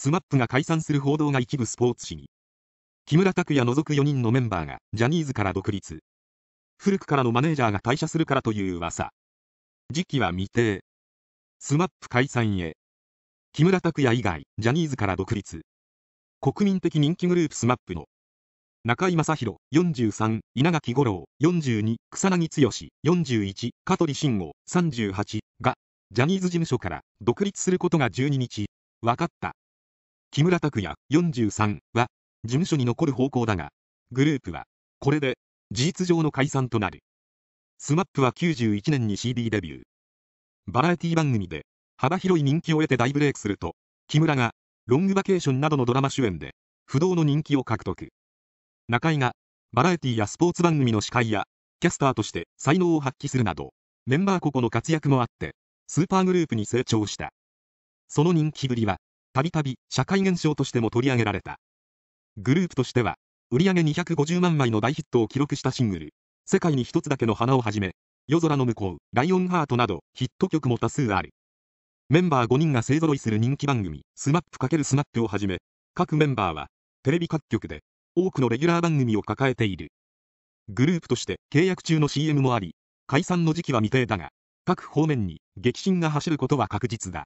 スマップが解散する報道が一部スポーツ紙に。木村拓哉除く4人のメンバーがジャニーズから独立。古くからのマネージャーが退社するからという噂。時期は未定。スマップ解散へ。木村拓哉以外、ジャニーズから独立。国民的人気グループスマップの中居正広43、稲垣吾郎42、草薙剛41、香取慎吾38が、ジャニーズ事務所から独立することが12日、分かった。木村拓哉43は事務所に残る方向だが、グループはこれで事実上の解散となる。SMAP は91年に CD デビュー。バラエティ番組で幅広い人気を得て大ブレイクすると、木村がロングバケーションなどのドラマ主演で不動の人気を獲得。中井がバラエティやスポーツ番組の司会やキャスターとして才能を発揮するなど、メンバー個々の活躍もあって、スーパーグループに成長した。その人気ぶりは、たびたび社会現象としても取り上げられた。グループとしては、売上250万枚の大ヒットを記録したシングル、世界に一つだけの花をはじめ、夜空の向こう、ライオンハートなどヒット曲も多数ある。メンバー5人が勢揃いする人気番組、スマップ×スマップをはじめ、各メンバーは、テレビ各局で、多くのレギュラー番組を抱えている。グループとして契約中の CM もあり、解散の時期は未定だが、各方面に激震が走ることは確実だ。